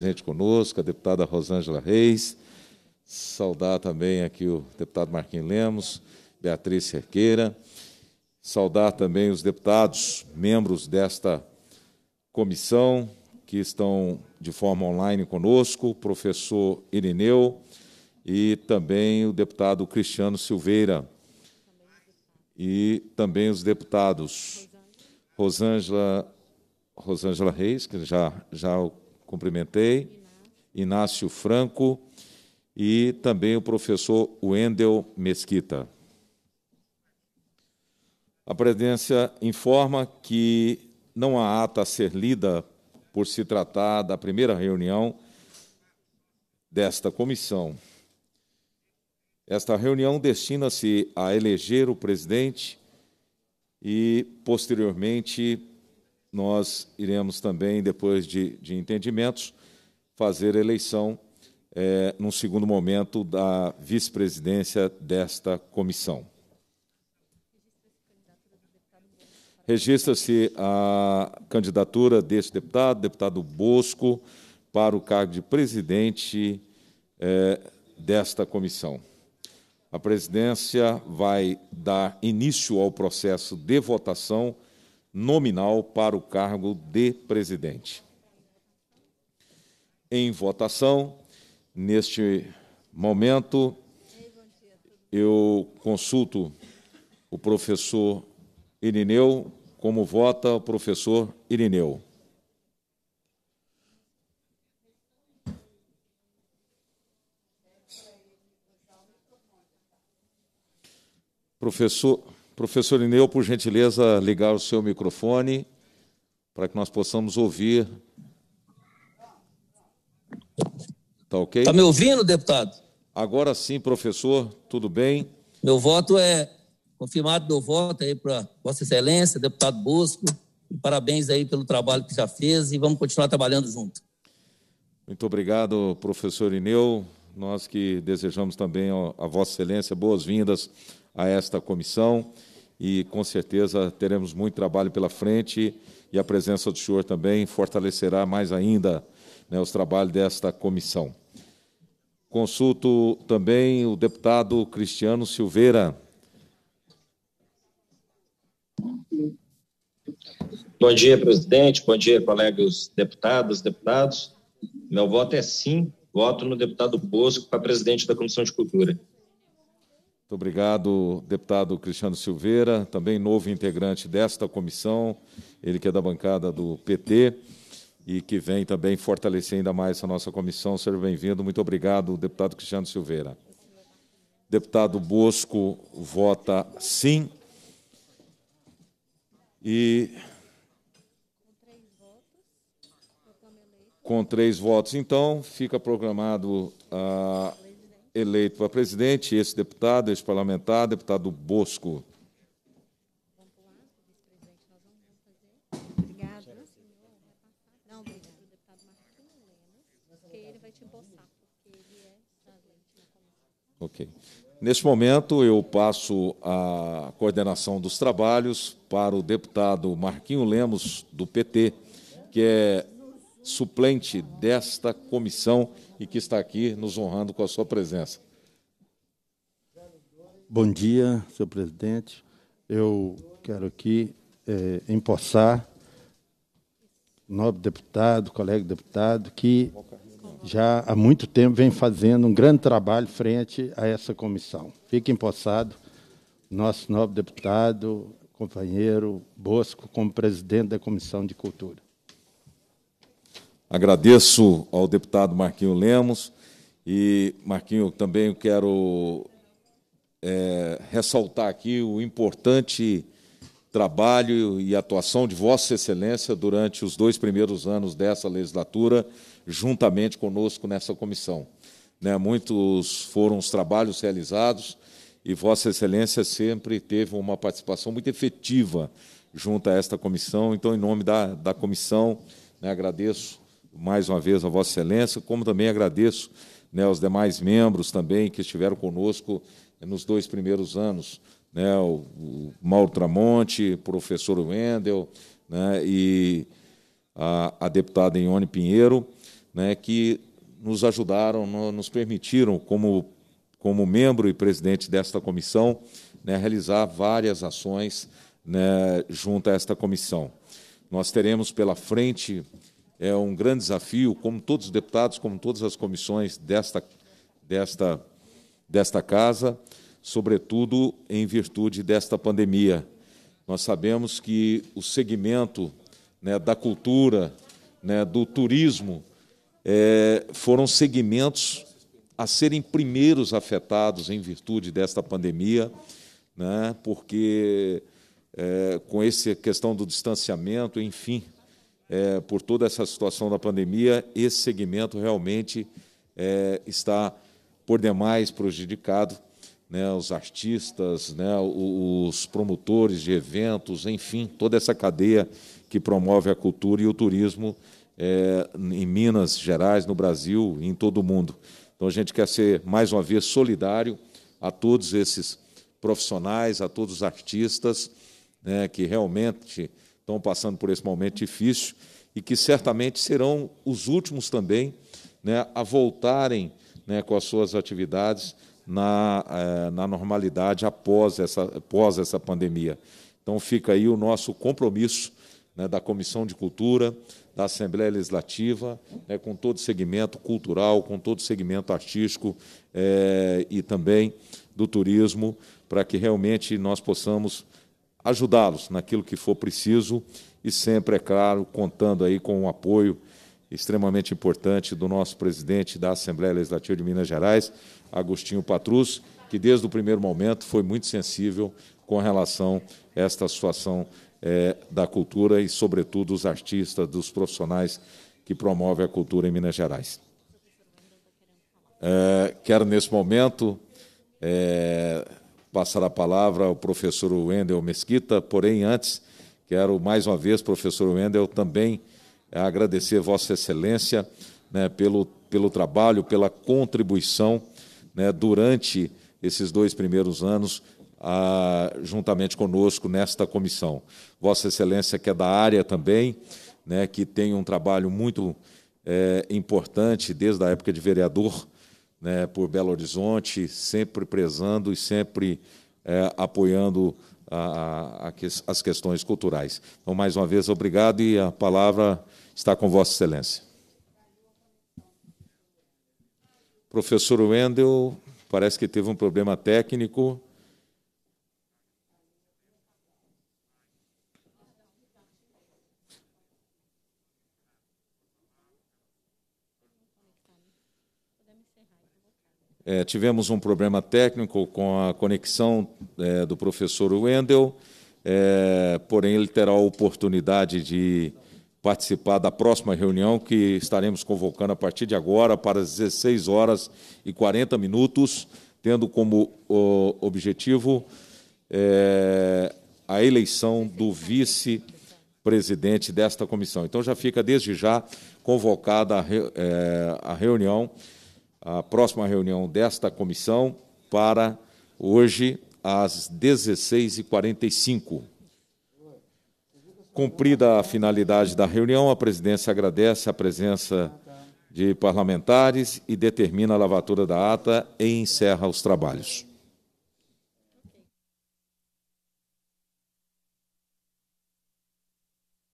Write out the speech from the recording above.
gente conosco, a deputada Rosângela Reis, saudar também aqui o deputado Marquinhos Lemos, Beatriz Cerqueira, saudar também os deputados, membros desta comissão que estão de forma online conosco, o professor Irineu e também o deputado Cristiano Silveira e também os deputados Rosângela, Rosângela Reis, que já, já cumprimentei, Inácio Franco e também o professor Wendel Mesquita. A presidência informa que não há ata a ser lida por se tratar da primeira reunião desta comissão. Esta reunião destina-se a eleger o presidente e, posteriormente, nós iremos também, depois de, de entendimentos, fazer eleição, é, num segundo momento, da vice-presidência desta comissão. Registra-se a candidatura deste deputado, deputado Bosco, para o cargo de presidente é, desta comissão. A presidência vai dar início ao processo de votação nominal para o cargo de presidente. Em votação, neste momento, eu consulto o professor Irineu, como vota o professor Irineu. Professor Professor Ineu, por gentileza, ligar o seu microfone para que nós possamos ouvir. Está ok? Está me ouvindo, deputado? Agora sim, professor, tudo bem? Meu voto é confirmado, meu voto aí para Vossa Excelência, deputado Bosco. Parabéns aí pelo trabalho que já fez e vamos continuar trabalhando junto. Muito obrigado, professor Ineu. Nós que desejamos também a Vossa Excelência boas-vindas a esta comissão e com certeza teremos muito trabalho pela frente e a presença do senhor também fortalecerá mais ainda né, os trabalhos desta comissão. Consulto também o deputado Cristiano Silveira. Bom dia, presidente. Bom dia, colegas deputadas, deputados. Meu voto é sim. Voto no deputado Bosco para presidente da Comissão de Cultura. Muito obrigado, deputado Cristiano Silveira, também novo integrante desta comissão, ele que é da bancada do PT e que vem também fortalecer ainda mais a nossa comissão. Seja bem-vindo. Muito obrigado, deputado Cristiano Silveira. Deputado Bosco vota sim. E. Com três votos, então, fica programado a eleito para presidente, esse deputado, esse parlamentar, deputado Bosco. Ok. Neste momento, eu passo a coordenação dos trabalhos para o deputado Marquinho Lemos, do PT, que é suplente desta comissão e que está aqui nos honrando com a sua presença. Bom dia, senhor presidente. Eu quero aqui é, empossar nobre deputado, colega deputado, que já há muito tempo vem fazendo um grande trabalho frente a essa comissão. Fique empossado, nosso nobre deputado, companheiro Bosco, como presidente da Comissão de Cultura. Agradeço ao deputado Marquinho Lemos e, Marquinho, também quero é, ressaltar aqui o importante trabalho e atuação de Vossa Excelência durante os dois primeiros anos dessa legislatura, juntamente conosco nessa comissão. Né, muitos foram os trabalhos realizados e Vossa Excelência sempre teve uma participação muito efetiva junto a esta comissão. Então, em nome da, da comissão, né, agradeço mais uma vez a Vossa Excelência, como também agradeço né, aos demais membros também que estiveram conosco eh, nos dois primeiros anos, né, o, o Mauro Tramonte, o professor Wendel né, e a, a deputada Ione Pinheiro, né, que nos ajudaram, no, nos permitiram, como, como membro e presidente desta comissão, né, realizar várias ações né, junto a esta comissão. Nós teremos pela frente é um grande desafio, como todos os deputados, como todas as comissões desta, desta, desta casa, sobretudo em virtude desta pandemia. Nós sabemos que o segmento né, da cultura, né, do turismo, é, foram segmentos a serem primeiros afetados em virtude desta pandemia, né, porque é, com essa questão do distanciamento, enfim, é, por toda essa situação da pandemia, esse segmento realmente é, está por demais prejudicado. Né, os artistas, né, os promotores de eventos, enfim, toda essa cadeia que promove a cultura e o turismo é, em Minas Gerais, no Brasil e em todo o mundo. Então a gente quer ser, mais uma vez, solidário a todos esses profissionais, a todos os artistas né, que realmente estão passando por esse momento difícil e que certamente serão os últimos também né, a voltarem né, com as suas atividades na, eh, na normalidade após essa, após essa pandemia. Então fica aí o nosso compromisso né, da Comissão de Cultura, da Assembleia Legislativa, né, com todo o segmento cultural, com todo o segmento artístico eh, e também do turismo, para que realmente nós possamos ajudá-los naquilo que for preciso e sempre, é claro, contando aí com o apoio extremamente importante do nosso presidente da Assembleia Legislativa de Minas Gerais, Agostinho Patrus, que desde o primeiro momento foi muito sensível com relação a esta situação é, da cultura e, sobretudo, dos artistas, dos profissionais que promovem a cultura em Minas Gerais. É, quero, nesse momento, é, passar a palavra ao professor Wendel Mesquita, porém, antes, quero mais uma vez, professor Wendel, também agradecer Vossa Excelência né, pelo, pelo trabalho, pela contribuição né, durante esses dois primeiros anos, a, juntamente conosco nesta comissão. Vossa Excelência, que é da área também, né, que tem um trabalho muito é, importante desde a época de vereador né, por Belo Horizonte, sempre prezando e sempre é, apoiando a, a, a que, as questões culturais. Então, mais uma vez, obrigado e a palavra está com Vossa Excelência. Professor Wendel, parece que teve um problema técnico. É, tivemos um problema técnico com a conexão é, do professor Wendel, é, porém ele terá a oportunidade de participar da próxima reunião que estaremos convocando a partir de agora para as 16 horas e 40 minutos, tendo como objetivo é, a eleição do vice-presidente desta comissão. Então já fica desde já convocada a, re, é, a reunião a próxima reunião desta comissão para hoje às 16h45. Cumprida a finalidade da reunião, a presidência agradece a presença de parlamentares e determina a lavatura da ata e encerra os trabalhos.